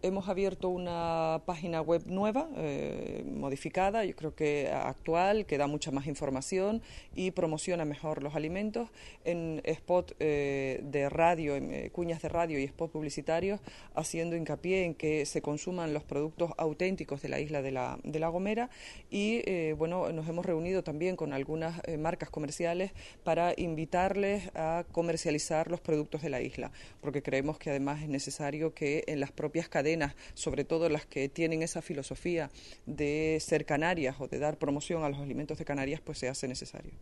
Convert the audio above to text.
Hemos abierto una página web nueva, eh, modificada, yo creo que actual, que da mucha más información y promociona mejor los alimentos. En spot eh, de radio, en, eh, cuñas de radio y spot publicitarios, haciendo hincapié en que se consuman los productos auténticos de la isla de La, de la Gomera. Y bueno, nos hemos reunido también con algunas marcas comerciales para invitarles a comercializar los productos de la isla, porque creemos que además es necesario que en las propias cadenas sobre todo las que tienen esa filosofía de ser canarias o de dar promoción a los alimentos de Canarias, pues se hace necesario.